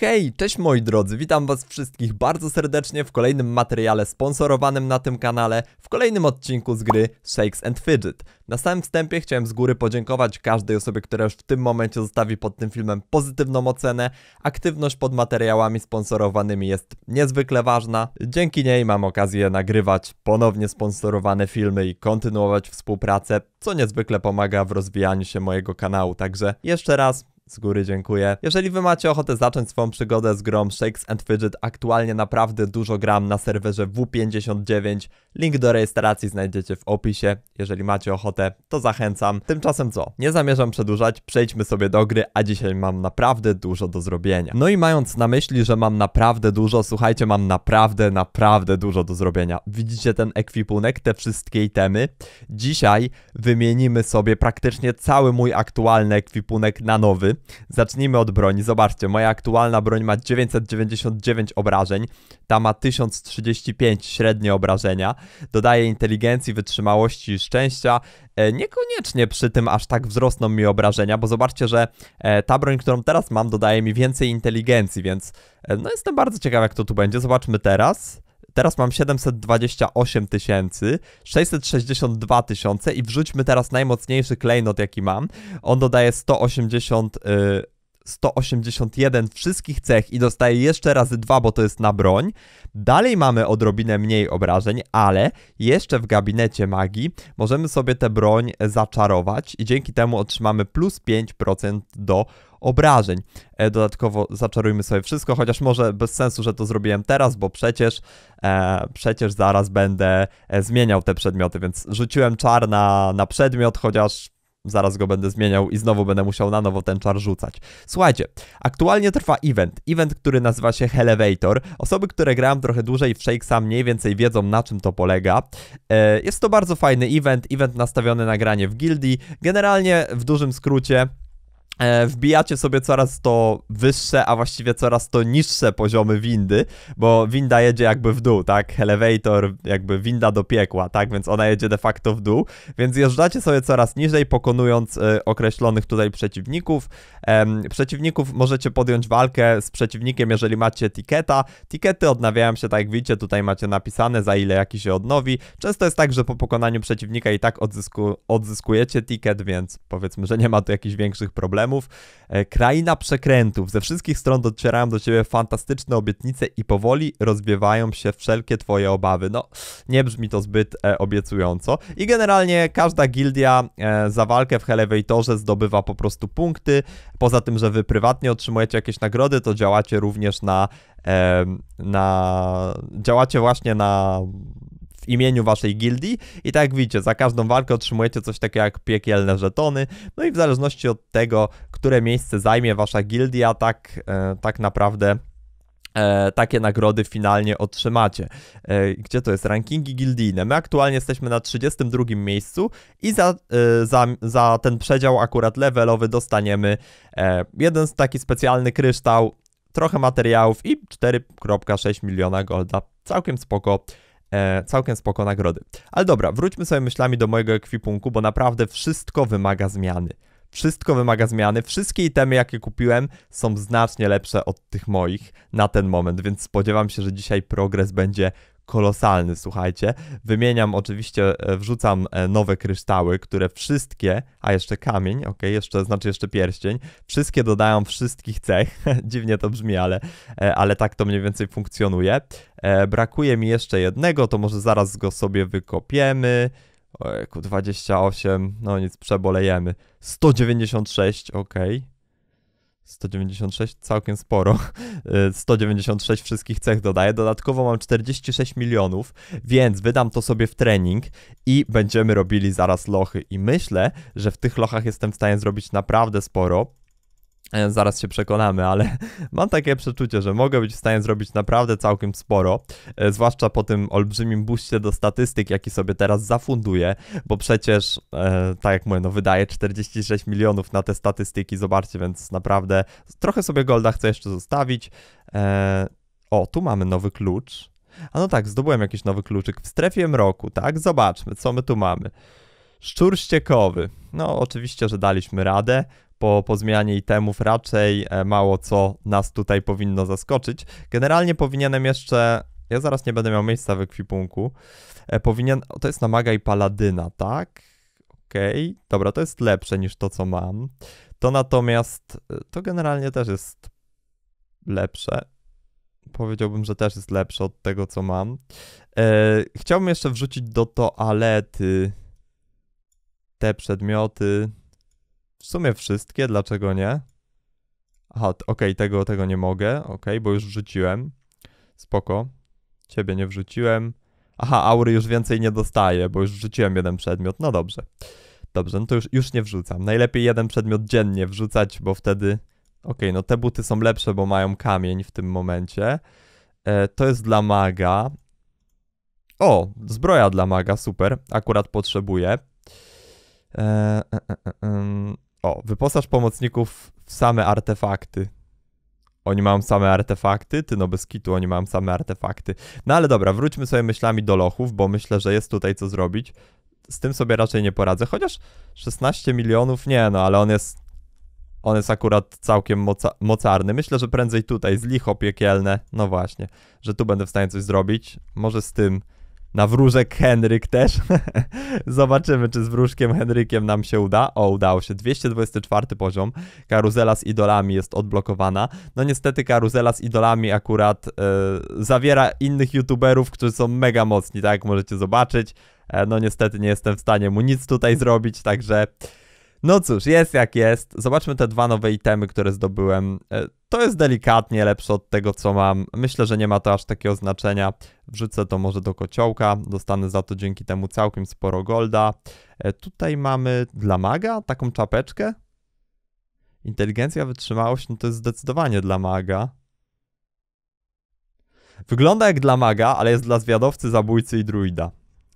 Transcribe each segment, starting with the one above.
Hej, cześć moi drodzy, witam was wszystkich bardzo serdecznie w kolejnym materiale sponsorowanym na tym kanale, w kolejnym odcinku z gry Shakes and Fidget. Na samym wstępie chciałem z góry podziękować każdej osobie, która już w tym momencie zostawi pod tym filmem pozytywną ocenę. Aktywność pod materiałami sponsorowanymi jest niezwykle ważna. Dzięki niej mam okazję nagrywać ponownie sponsorowane filmy i kontynuować współpracę, co niezwykle pomaga w rozwijaniu się mojego kanału. Także jeszcze raz z góry dziękuję. Jeżeli wy macie ochotę zacząć swoją przygodę z grą Shakes and Fidget, aktualnie naprawdę dużo gram na serwerze W59. Link do rejestracji znajdziecie w opisie. Jeżeli macie ochotę, to zachęcam. Tymczasem co? Nie zamierzam przedłużać, przejdźmy sobie do gry, a dzisiaj mam naprawdę dużo do zrobienia. No i mając na myśli, że mam naprawdę dużo, słuchajcie, mam naprawdę, naprawdę dużo do zrobienia. Widzicie ten ekwipunek, te wszystkie itemy? Dzisiaj wymienimy sobie praktycznie cały mój aktualny ekwipunek na nowy. Zacznijmy od broni. Zobaczcie, moja aktualna broń ma 999 obrażeń, ta ma 1035 średnie obrażenia. Dodaje inteligencji, wytrzymałości i szczęścia. E, niekoniecznie przy tym aż tak wzrosną mi obrażenia, bo zobaczcie, że e, ta broń, którą teraz mam, dodaje mi więcej inteligencji, więc e, no jestem bardzo ciekaw, jak to tu będzie. Zobaczmy teraz. Teraz mam 728 tysięcy, 662 tysiące i wrzućmy teraz najmocniejszy klejnot, jaki mam. On dodaje 180... 181 y, wszystkich cech i dostaje jeszcze razy 2, bo to jest na broń. Dalej mamy odrobinę mniej obrażeń, ale jeszcze w gabinecie magii możemy sobie tę broń zaczarować i dzięki temu otrzymamy plus 5% do obrażeń. E, dodatkowo zaczarujmy sobie wszystko, chociaż może bez sensu, że to zrobiłem teraz, bo przecież, e, przecież zaraz będę e, zmieniał te przedmioty, więc rzuciłem czar na, na przedmiot, chociaż zaraz go będę zmieniał i znowu będę musiał na nowo ten czar rzucać. Słuchajcie, aktualnie trwa event, event, który nazywa się Elevator. Osoby, które grałem trochę dłużej w Shakesa mniej więcej wiedzą na czym to polega. E, jest to bardzo fajny event, event nastawiony na granie w gildii. Generalnie w dużym skrócie E, wbijacie sobie coraz to wyższe, a właściwie coraz to niższe poziomy windy, bo winda jedzie jakby w dół, tak? Elevator, jakby winda do piekła, tak? Więc ona jedzie de facto w dół, więc jeżdżacie sobie coraz niżej, pokonując e, określonych tutaj przeciwników. przeciwników możecie podjąć walkę z przeciwnikiem, jeżeli macie tiketa. Tikety odnawiają się, tak jak widzicie, tutaj macie napisane, za ile jaki się odnowi. Często jest tak, że po pokonaniu przeciwnika i tak odzysku, odzyskujecie ticket, więc powiedzmy, że nie ma tu jakichś większych problemów problemów. E, kraina przekrętów. Ze wszystkich stron docierają do ciebie fantastyczne obietnice i powoli rozbiewają się wszelkie twoje obawy. No, nie brzmi to zbyt e, obiecująco. I generalnie każda gildia e, za walkę w Elevatorze zdobywa po prostu punkty. Poza tym, że wy prywatnie otrzymujecie jakieś nagrody, to działacie również na na działacie właśnie na w imieniu waszej gildii i tak jak widzicie, za każdą walkę otrzymujecie coś takiego jak piekielne żetony, no i w zależności od tego, które miejsce zajmie wasza gildia, tak, e, tak naprawdę... E, takie nagrody finalnie otrzymacie. E, gdzie to jest? Rankingi gildijne. My aktualnie jesteśmy na 32 miejscu i za, e, za, za ten przedział akurat levelowy dostaniemy e, jeden taki specjalny kryształ, trochę materiałów i 4,6 miliona golda. Całkiem spoko E, całkiem spoko nagrody. Ale dobra, wróćmy sobie myślami do mojego ekwipunku, bo naprawdę wszystko wymaga zmiany. Wszystko wymaga zmiany. Wszystkie itemy, jakie kupiłem, są znacznie lepsze od tych moich na ten moment, więc spodziewam się, że dzisiaj progres będzie kolosalny, słuchajcie. Wymieniam oczywiście, e, wrzucam e, nowe kryształy, które wszystkie, a jeszcze kamień, ok, jeszcze, znaczy jeszcze pierścień, wszystkie dodają wszystkich cech. Dziwnie to brzmi, ale, e, ale tak to mniej więcej funkcjonuje. Brakuje mi jeszcze jednego, to może zaraz go sobie wykopiemy. Ojku, 28, no nic, przebolejemy. 196, ok. 196, całkiem sporo. 196 y, wszystkich cech dodaję. Dodatkowo mam 46 milionów, więc wydam to sobie w trening i będziemy robili zaraz lochy. I myślę, że w tych lochach jestem w stanie zrobić naprawdę sporo. E, zaraz się przekonamy, ale mam takie przeczucie, że mogę być w stanie zrobić naprawdę całkiem sporo, e, zwłaszcza po tym olbrzymim buście do statystyk, jaki sobie teraz zafunduję, bo przecież, e, tak jak mówię, no wydaje 46 milionów na te statystyki, zobaczcie, więc naprawdę trochę sobie golda chcę jeszcze zostawić. E, o, tu mamy nowy klucz. A no tak, zdobyłem jakiś nowy kluczyk w strefie mroku, tak? Zobaczmy, co my tu mamy. Szczur ściekowy. No, oczywiście, że daliśmy radę po, po zmianie itemów raczej e, mało co nas tutaj powinno zaskoczyć. Generalnie powinienem jeszcze... Ja zaraz nie będę miał miejsca w ekwipunku. E, powinien... O, to jest namaga i paladyna, tak? Okej, okay. dobra, to jest lepsze niż to, co mam. To natomiast... E, to generalnie też jest lepsze powiedziałbym, że też jest lepsze od tego, co mam. E, chciałbym jeszcze wrzucić do toalety te przedmioty. W sumie wszystkie, dlaczego nie? Aha, okej, okay, tego, tego nie mogę, ok, bo już wrzuciłem. Spoko. Ciebie nie wrzuciłem. Aha, aury już więcej nie dostaję, bo już wrzuciłem jeden przedmiot. No dobrze. Dobrze, no to już, już nie wrzucam. Najlepiej jeden przedmiot dziennie wrzucać, bo wtedy... ok, no te buty są lepsze, bo mają kamień w tym momencie. E, to jest dla maga. O, zbroja dla maga, super. Akurat potrzebuję. E, e, e o, wyposaż pomocników w same artefakty. Oni mają same artefakty, ty no bez kitu, oni mają same artefakty. No ale dobra, wróćmy sobie myślami do lochów, bo myślę, że jest tutaj co zrobić. Z tym sobie raczej nie poradzę, chociaż 16 milionów, nie no, ale on jest... On jest akurat całkiem moca mocarny. Myślę, że prędzej tutaj, z licho piekielne, no właśnie, że tu będę w stanie coś zrobić. Może z tym na wróżek Henryk też. Zobaczymy, czy z wróżkiem Henrykiem nam się uda. O, udało się. 224 poziom. Karuzela z idolami jest odblokowana. No niestety karuzela z idolami akurat e, zawiera innych youtuberów, którzy są mega mocni, tak jak możecie zobaczyć. E, no niestety nie jestem w stanie mu nic tutaj zrobić, także... No cóż, jest jak jest. Zobaczmy te dwa nowe itemy, które zdobyłem. E, to jest delikatnie lepsze od tego, co mam. Myślę, że nie ma to aż takiego znaczenia. Wrzucę to może do kociołka. Dostanę za to dzięki temu całkiem sporo golda. E, tutaj mamy dla maga taką czapeczkę. Inteligencja, wytrzymałość, no to jest zdecydowanie dla maga. Wygląda jak dla maga, ale jest dla zwiadowcy, zabójcy i druida.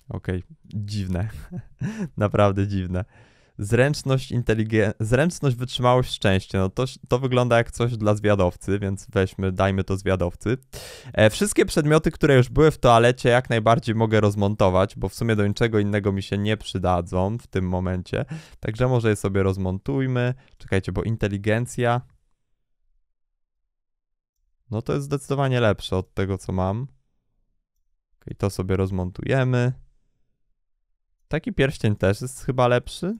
Okej, okay. dziwne. Naprawdę dziwne. Zręczność, inteligen... Zręczność, wytrzymałość, szczęście. No to, to wygląda jak coś dla zwiadowcy, więc weźmy, dajmy to zwiadowcy. E, wszystkie przedmioty, które już były w toalecie, jak najbardziej mogę rozmontować, bo w sumie do niczego innego mi się nie przydadzą w tym momencie. Także może je sobie rozmontujmy. Czekajcie, bo inteligencja... No to jest zdecydowanie lepsze od tego, co mam. I to sobie rozmontujemy. Taki pierścień też jest chyba lepszy.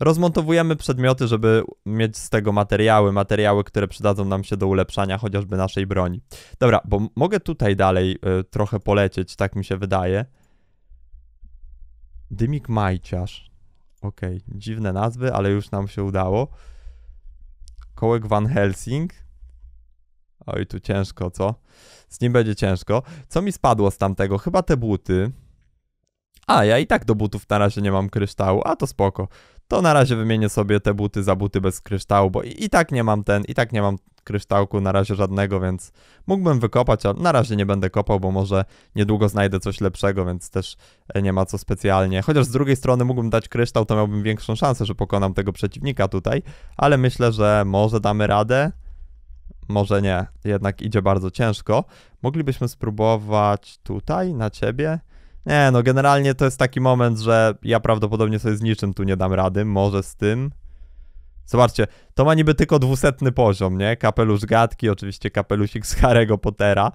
Rozmontowujemy przedmioty, żeby mieć z tego materiały, materiały, które przydadzą nam się do ulepszania chociażby naszej broni. Dobra, bo mogę tutaj dalej y, trochę polecieć, tak mi się wydaje. Dymik Majciarz. Okej, okay. dziwne nazwy, ale już nam się udało. Kołek Van Helsing. Oj, tu ciężko, co? Z nim będzie ciężko. Co mi spadło z tamtego? Chyba te buty. A, ja i tak do butów na razie nie mam kryształu, a to spoko to na razie wymienię sobie te buty za buty bez kryształu, bo i, i tak nie mam ten, i tak nie mam kryształku na razie żadnego, więc mógłbym wykopać, ale na razie nie będę kopał, bo może niedługo znajdę coś lepszego, więc też e, nie ma co specjalnie. Chociaż z drugiej strony mógłbym dać kryształ, to miałbym większą szansę, że pokonam tego przeciwnika tutaj, ale myślę, że może damy radę. Może nie, jednak idzie bardzo ciężko. Moglibyśmy spróbować tutaj na ciebie. Nie, no generalnie to jest taki moment, że ja prawdopodobnie sobie z niczym tu nie dam rady, może z tym. Zobaczcie, to ma niby tylko dwusetny poziom, nie? Kapelusz gadki, oczywiście kapelusik z Harry'ego Pottera.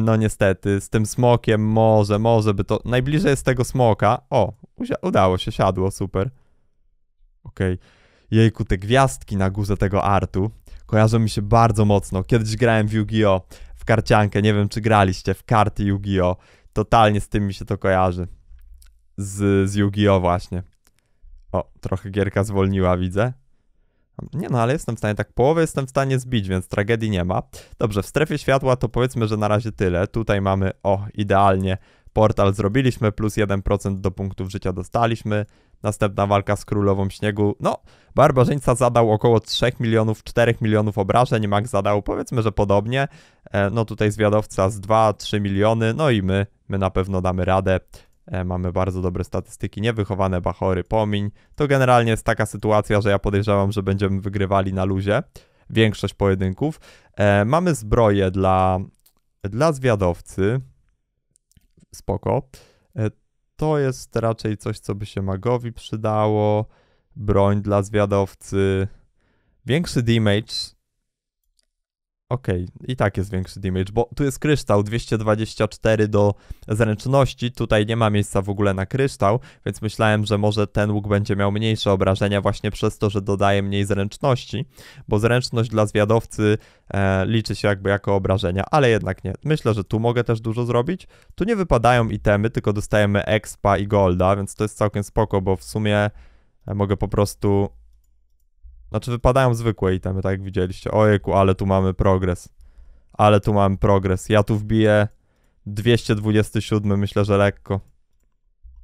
No niestety, z tym smokiem może, może by to... Najbliżej jest tego smoka. O, udało się, siadło, super. Okej. Okay. Jejku, te gwiazdki na górze tego artu kojarzą mi się bardzo mocno. Kiedyś grałem w Yu-Gi-Oh! w karciankę, nie wiem czy graliście w karty Yu-Gi-Oh! Totalnie z tym mi się to kojarzy. Z, z Yu-Gi-Oh! właśnie. O, trochę gierka zwolniła, widzę. Nie no, ale jestem w stanie, tak połowę jestem w stanie zbić, więc tragedii nie ma. Dobrze, w strefie światła to powiedzmy, że na razie tyle. Tutaj mamy, o, idealnie portal zrobiliśmy, plus 1% do punktów życia dostaliśmy. Następna walka z Królową Śniegu. No, Barbarzyńca zadał około 3 milionów, 4 milionów obrażeń, Max zadał powiedzmy, że podobnie. E, no tutaj zwiadowca z 2-3 miliony, no i my, my na pewno damy radę. E, mamy bardzo dobre statystyki, niewychowane bachory, pomiń. To generalnie jest taka sytuacja, że ja podejrzewam, że będziemy wygrywali na luzie większość pojedynków. E, mamy zbroję dla, dla zwiadowcy. Spoko to jest raczej coś, co by się magowi przydało. Broń dla zwiadowcy. Większy damage Okej, okay. i tak jest większy damage, bo tu jest kryształ 224 do zręczności, tutaj nie ma miejsca w ogóle na kryształ, więc myślałem, że może ten łuk będzie miał mniejsze obrażenia właśnie przez to, że dodaje mniej zręczności, bo zręczność dla zwiadowcy e, liczy się jakby jako obrażenia, ale jednak nie. Myślę, że tu mogę też dużo zrobić. Tu nie wypadają itemy, tylko dostajemy expa i golda, więc to jest całkiem spoko, bo w sumie e, mogę po prostu znaczy wypadają zwykłe itemy, tak jak widzieliście. Ojeku, ale tu mamy progres. Ale tu mamy progres. Ja tu wbiję 227, myślę, że lekko.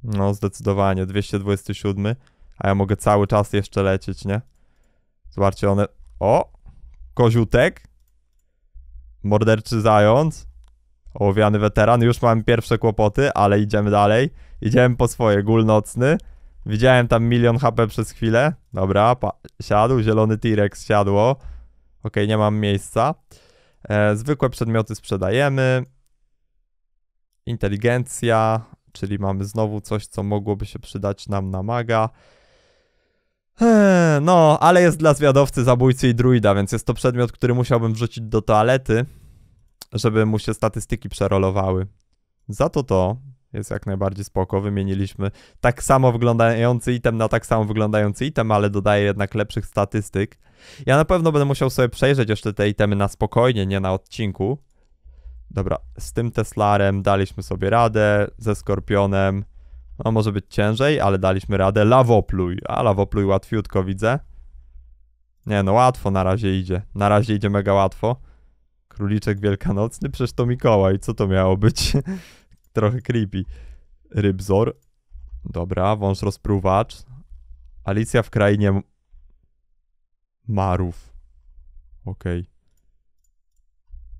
No, zdecydowanie, 227. A ja mogę cały czas jeszcze lecieć, nie? Zobaczcie, one... O! Koziutek. Morderczy zając. Ołowiany weteran. Już mamy pierwsze kłopoty, ale idziemy dalej. Idziemy po swoje. gól nocny. Widziałem tam milion HP przez chwilę. Dobra, siadł, zielony T-Rex siadło. Ok, nie mam miejsca. E, zwykłe przedmioty sprzedajemy. Inteligencja, czyli mamy znowu coś, co mogłoby się przydać nam na maga. E, no, ale jest dla zwiadowcy, zabójcy i druida, więc jest to przedmiot, który musiałbym wrzucić do toalety, żeby mu się statystyki przerolowały. Za to to jest jak najbardziej spoko. Wymieniliśmy tak samo wyglądający item na tak samo wyglądający item, ale dodaje jednak lepszych statystyk. Ja na pewno będę musiał sobie przejrzeć jeszcze te itemy na spokojnie, nie na odcinku. Dobra, z tym Teslarem daliśmy sobie radę, ze Skorpionem. No może być ciężej, ale daliśmy radę. Lawopluj, a Lawopluj łatwiutko widzę. Nie no, łatwo na razie idzie. Na razie idzie mega łatwo. Króliczek wielkanocny, przecież to Mikołaj, co to miało być? trochę creepy. Rybzor. Dobra, wąż rozpruwacz. Alicja w krainie marów. Okej. Okay.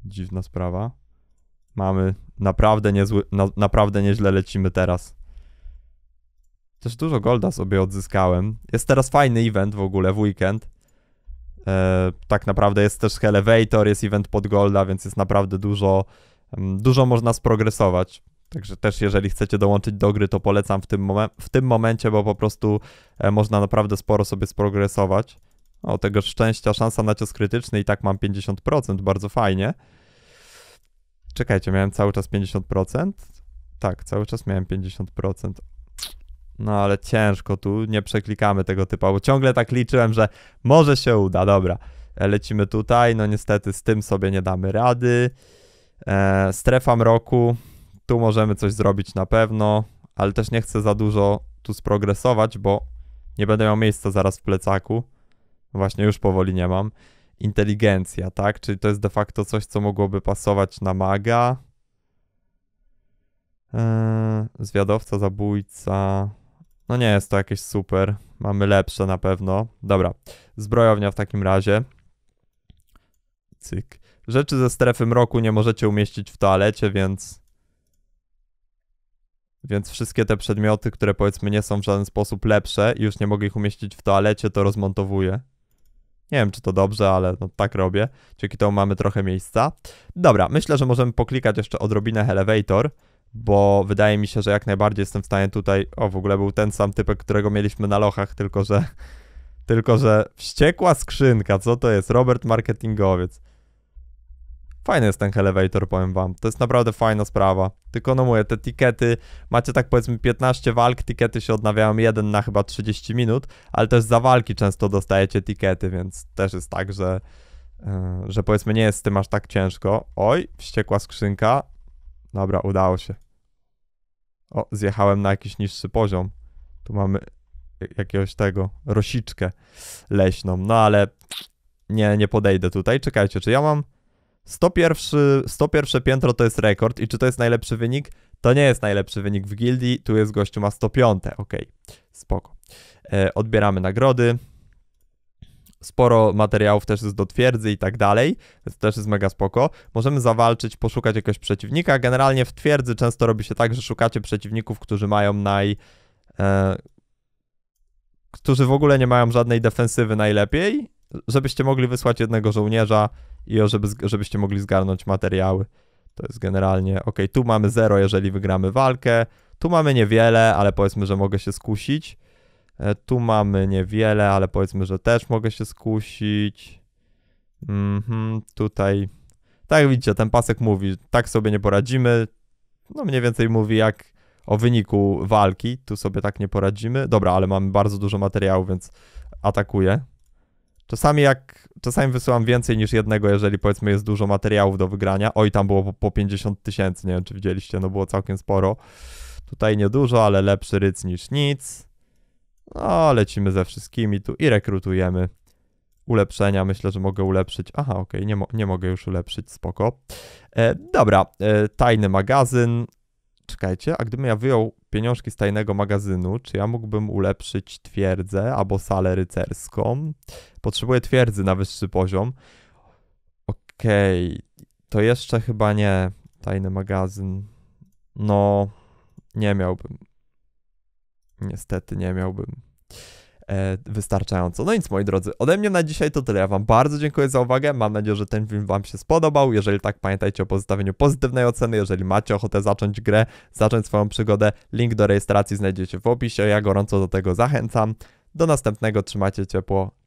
Dziwna sprawa. Mamy naprawdę niezły, na, naprawdę nieźle lecimy teraz. Też dużo golda sobie odzyskałem. Jest teraz fajny event w ogóle w weekend. E, tak naprawdę jest też Elevator, jest event pod golda, więc jest naprawdę dużo, mm, dużo można sprogresować. Także też jeżeli chcecie dołączyć do gry, to polecam w tym, momen- w tym momencie, bo po prostu e, można naprawdę sporo sobie sprogresować. O tego szczęścia, szansa na cios krytyczny i tak mam 50%, bardzo fajnie. Czekajcie, miałem cały czas 50%? Tak, cały czas miałem 50%. No ale ciężko tu, nie przeklikamy tego typa, bo ciągle tak liczyłem, że może się uda, dobra. E, lecimy tutaj, no niestety z tym sobie nie damy rady. E, strefa mroku, tu możemy coś zrobić na pewno, ale też nie chcę za dużo tu sprogresować, bo nie będę miał miejsca zaraz w plecaku. Właśnie już powoli nie mam. Inteligencja, tak? Czyli to jest de facto coś, co mogłoby pasować na maga. Eee, zwiadowca, zabójca. No nie jest to jakieś super. Mamy lepsze na pewno. Dobra, zbrojownia w takim razie. Cyk. Rzeczy ze strefy mroku nie możecie umieścić w toalecie, więc więc wszystkie te przedmioty, które powiedzmy nie są w żaden sposób lepsze i już nie mogę ich umieścić w toalecie, to rozmontowuję. Nie wiem, czy to dobrze, ale no, tak robię. Dzięki temu mamy trochę miejsca. Dobra, myślę, że możemy poklikać jeszcze odrobinę elevator, bo wydaje mi się, że jak najbardziej jestem w stanie tutaj... O, w ogóle był ten sam typek, którego mieliśmy na lochach, tylko że... Tylko, że wściekła skrzynka, co to jest? Robert Marketingowiec. Fajny jest ten elevator, powiem wam. To jest naprawdę fajna sprawa. Tylko no mówię, te tikety, macie tak powiedzmy 15 walk, tikety się odnawiają jeden na chyba 30 minut, ale też za walki często dostajecie tikety, więc też jest tak, że, yy, że powiedzmy nie jest z tym aż tak ciężko. Oj, wściekła skrzynka. Dobra, udało się. O, zjechałem na jakiś niższy poziom. Tu mamy jakiegoś tego, rosiczkę leśną, no ale nie, nie podejdę tutaj. Czekajcie, czy ja mam... 101, 101 piętro to jest rekord i czy to jest najlepszy wynik? To nie jest najlepszy wynik w gildii, tu jest gościu ma 105, ok, spoko. E, odbieramy nagrody, sporo materiałów też jest do twierdzy i tak dalej, więc też jest mega spoko. Możemy zawalczyć, poszukać jakiegoś przeciwnika. Generalnie w twierdzy często robi się tak, że szukacie przeciwników, którzy mają naj... E, którzy w ogóle nie mają żadnej defensywy najlepiej, żebyście mogli wysłać jednego żołnierza i o żeby, żebyście mogli zgarnąć materiały. To jest generalnie, ok, tu mamy 0, jeżeli wygramy walkę, tu mamy niewiele, ale powiedzmy, że mogę się skusić. E, tu mamy niewiele, ale powiedzmy, że też mogę się skusić. Mhm, tutaj. Tak widzicie, ten pasek mówi, tak sobie nie poradzimy. No mniej więcej mówi jak o wyniku walki. Tu sobie tak nie poradzimy. Dobra, ale mamy bardzo dużo materiału, więc atakuję. Czasami jak, czasami wysyłam więcej niż jednego, jeżeli powiedzmy jest dużo materiałów do wygrania. Oj, tam było po, 50 tysięcy, nie wiem czy widzieliście, no było całkiem sporo. Tutaj niedużo, ale lepszy ryc niż nic. No, lecimy ze wszystkimi tu i rekrutujemy. Ulepszenia, myślę, że mogę ulepszyć. Aha, okej, okay, nie, mo nie mogę już ulepszyć, spoko. E, dobra, e, tajny magazyn, czekajcie, a gdybym ja wyjął pieniążki z tajnego magazynu, czy ja mógłbym ulepszyć twierdzę albo salę rycerską? Potrzebuję twierdzy na wyższy poziom. Okej, okay. to jeszcze chyba nie tajny magazyn. No, nie miałbym. Niestety nie miałbym. E, wystarczająco. No nic, moi drodzy, ode mnie na dzisiaj to tyle. Ja Wam bardzo dziękuję za uwagę. Mam nadzieję, że ten film Wam się spodobał. Jeżeli tak, pamiętajcie o pozostawieniu pozytywnej oceny. Jeżeli macie ochotę zacząć grę, zacząć swoją przygodę, link do rejestracji znajdziecie w opisie. Ja gorąco do tego zachęcam. Do następnego, trzymajcie ciepło.